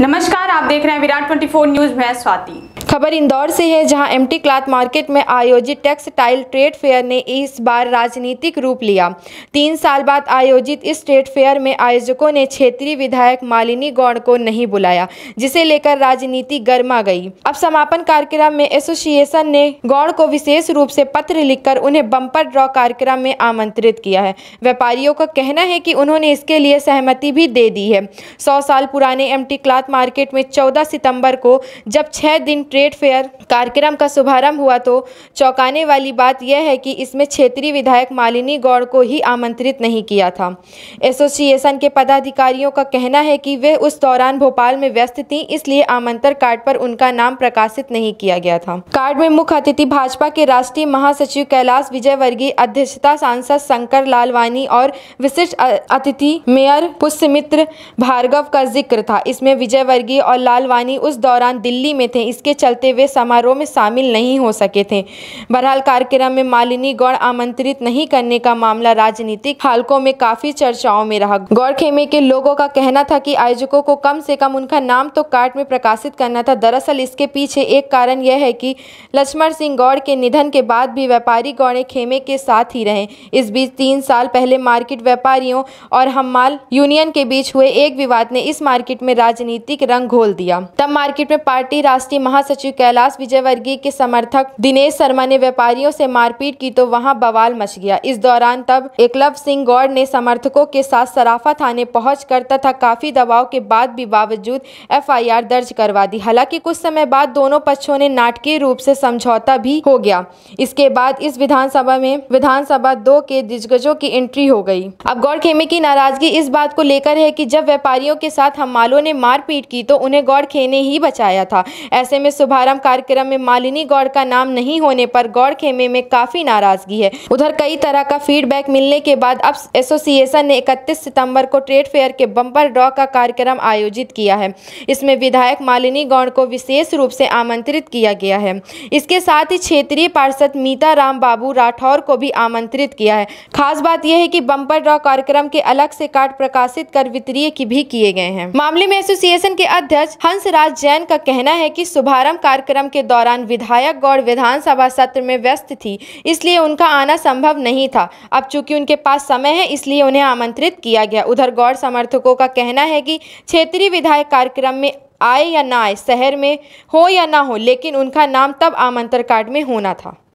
नमस्कार आप देख रहे हैं विराट 24 न्यूज मैं स्वाति खबर इंदौर से है जहां एमटी क्लाथ मार्केट में आयोजित टेक्सटाइल ट्रेड फेयर ने इस बार राजनीतिक रूप लिया तीन साल बाद आयोजित इस ट्रेड फेयर में आयोजकों ने क्षेत्रीय विधायक मालिनी गौड़ को नहीं बुलाया जिसे लेकर राजनीति गर्मा गई अब समापन कार्यक्रम में एसोसिएशन ने गौड़ को विशेष रूप से पत्र लिखकर उन्हें बम्पर ड्रॉ कार्यक्रम में आमंत्रित किया है व्यापारियों का कहना है कि उन्होंने इसके लिए सहमति भी दे दी है सौ साल पुराने एम क्लाथ मार्केट में चौदह सितम्बर को जब छह दिन ट्रेड स्टेट फेयर कार्यक्रम का शुभारंभ हुआ तो चौंकाने वाली बात यह है कि इसमें क्षेत्रीय विधायक मालिनी गौड़ को ही आमंत्रित नहीं किया था एसोसिएशन के पदाधिकारियों का कहना है कि वे उस दौरान भोपाल में व्यस्त थी इसलिए आमंत्रण कार्ड पर उनका नाम प्रकाशित नहीं किया गया था कार्ड में मुख्य अतिथि भाजपा के राष्ट्रीय महासचिव कैलाश विजय अध्यक्षता सांसद शंकर लालवानी और विशिष्ट अतिथि मेयर पुष्यमित्र भार्गव का जिक्र था इसमें विजय और लालवानी उस दौरान दिल्ली में थे इसके चलते करते वे समारोह में शामिल नहीं हो सके थे बहरहाल कार्यक्रम में मालिनी गौड़ आमंत्रित नहीं करने का मामला राजनीतिक हालकों में काफी चर्चाओं में रहा गौर खेमे के लोगों का कहना था कि आयोजकों को कम से कम उनका नाम तो कार्ड में प्रकाशित करना था दरअसल इसके पीछे एक कारण यह है कि लक्ष्मण सिंह गौड़ के निधन के बाद भी व्यापारी गौड़े खेमे के साथ ही रहे इस बीच तीन साल पहले मार्केट व्यापारियों और हमाल यूनियन के बीच हुए एक विवाद ने इस मार्केट में राजनीतिक रंग घोल दिया तब मार्केट में पार्टी राष्ट्रीय महासचिव सचिव कैलाश विजयवर्गीय के समर्थक दिनेश शर्मा ने व्यापारियों से मारपीट की तो वहां बवाल मच गया इस दौरान तब एकलव सिंह गौड़ ने समर्थकों के साथ सराफा थाने पहुँच तथा काफी दबाव के बाद भी बावजूद एफआईआर दर्ज करवा दी हालांकि कुछ समय बाद दोनों पक्षों ने नाटकीय रूप से समझौता भी हो गया इसके बाद इस विधानसभा में विधानसभा दो के दिग्गजों की एंट्री हो गयी अब गौर खेमे की नाराजगी इस बात को लेकर है कि जब व्यापारियों के साथ हमालों ने मारपीट की तो उन्हें गौड़ खेने ही बचाया था ऐसे में शुभारंभ कार्यक्रम में मालिनी गौड़ का नाम नहीं होने पर गौड़ खेमे में काफी नाराजगी है उधर कई तरह का फीडबैक मिलने के बाद अब एसोसिएशन ने इकतीस सितम्बर को ट्रेड फेयर के बम्पर ड्रॉ का कार्यक्रम आयोजित किया है इसमें विधायक मालिनी गौड़ को विशेष रूप से आमंत्रित किया गया है इसके साथ ही क्षेत्रीय पार्षद मीता राम बाबू राठौर को भी आमंत्रित किया है खास बात यह है की बम्पर ड्रॉ कार्यक्रम के अलग से कार्ड प्रकाशित कर वितरीय की भी किए गए हैं मामले में एसोसिएशन के अध्यक्ष हंस जैन का कहना है की शुभारंभ मतदान कार्यक्रम के दौरान विधायक गौड़ विधानसभा सत्र में व्यस्त थी इसलिए उनका आना संभव नहीं था अब चूंकि उनके पास समय है इसलिए उन्हें आमंत्रित किया गया उधर गौड़ समर्थकों का कहना है कि क्षेत्रीय विधायक कार्यक्रम में आए या ना आए शहर में हो या ना हो लेकिन उनका नाम तब आमंत्रण कार्ड में होना था